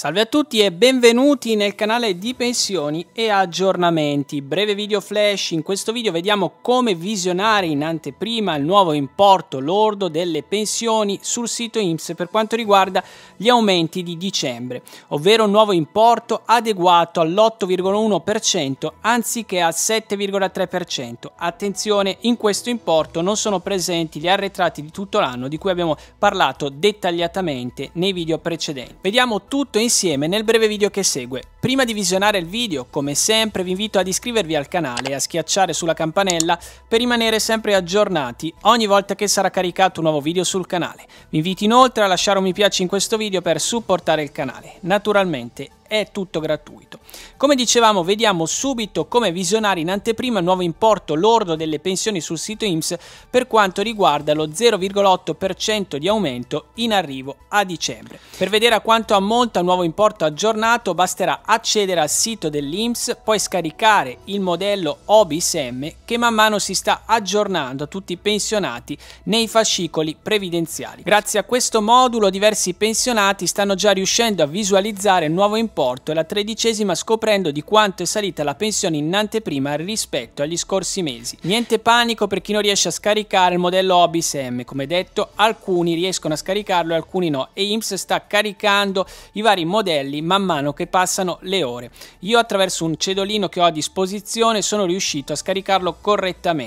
Salve a tutti e benvenuti nel canale di pensioni e aggiornamenti. Breve video flash, in questo video vediamo come visionare in anteprima il nuovo importo lordo delle pensioni sul sito IMSS per quanto riguarda gli aumenti di dicembre, ovvero un nuovo importo adeguato all'8,1% anziché al 7,3%. Attenzione, in questo importo non sono presenti gli arretrati di tutto l'anno di cui abbiamo parlato dettagliatamente nei video precedenti. Vediamo tutto in insieme nel breve video che segue. Prima di visionare il video, come sempre vi invito ad iscrivervi al canale e a schiacciare sulla campanella per rimanere sempre aggiornati ogni volta che sarà caricato un nuovo video sul canale. Vi invito inoltre a lasciare un mi piace in questo video per supportare il canale. Naturalmente è tutto gratuito. Come dicevamo, vediamo subito come visionare in anteprima il nuovo importo lordo delle pensioni sul sito IMSS per quanto riguarda lo 0,8% di aumento in arrivo a dicembre. Per vedere a quanto ammonta il nuovo importo aggiornato basterà accedere al sito dell'IMSS, poi scaricare il modello OBIS-M che man mano si sta aggiornando a tutti i pensionati nei fascicoli previdenziali. Grazie a questo modulo diversi pensionati stanno già riuscendo a visualizzare il nuovo importo e la tredicesima scoprendo di quanto è salita la pensione in anteprima rispetto agli scorsi mesi. Niente panico per chi non riesce a scaricare il modello OBIS-M, come detto alcuni riescono a scaricarlo e alcuni no e IMSS sta caricando i vari modelli man mano che passano le ore. Io attraverso un cedolino che ho a disposizione sono riuscito a scaricarlo correttamente